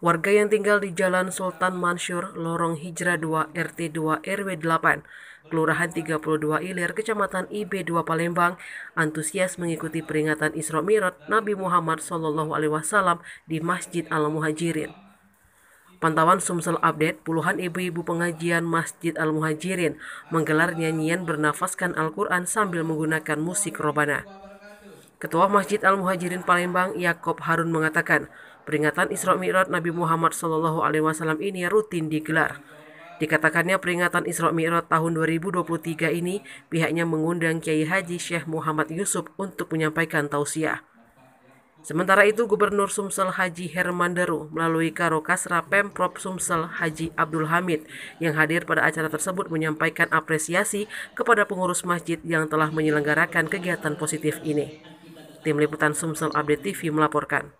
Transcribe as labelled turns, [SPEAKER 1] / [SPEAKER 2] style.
[SPEAKER 1] Warga yang tinggal di Jalan Sultan Mansur, Lorong Hijrah 2, RT 2, RW 8, Kelurahan 32 Ilir, Kecamatan IB 2 Palembang, antusias mengikuti peringatan Isra Mirat Nabi Muhammad SAW di Masjid Al Muhajirin. Pantauan Sumsel Update, puluhan ibu-ibu pengajian Masjid Al Muhajirin menggelar nyanyian bernafaskan Al-Quran sambil menggunakan musik robana. Ketua Masjid Al-Muhajirin Palembang, Yakob Harun mengatakan, peringatan Isra Mi'raj Nabi Muhammad Shallallahu alaihi wasallam ini rutin digelar. Dikatakannya peringatan Isra Mi'raj tahun 2023 ini, pihaknya mengundang Kiai Haji Syekh Muhammad Yusuf untuk menyampaikan tausiah. Sementara itu, Gubernur Sumsel Haji Herman Deru melalui Karo Kasra Pemprov Sumsel Haji Abdul Hamid yang hadir pada acara tersebut menyampaikan apresiasi kepada pengurus masjid yang telah menyelenggarakan kegiatan positif ini. Tim Liputan Sumsel Update TV melaporkan.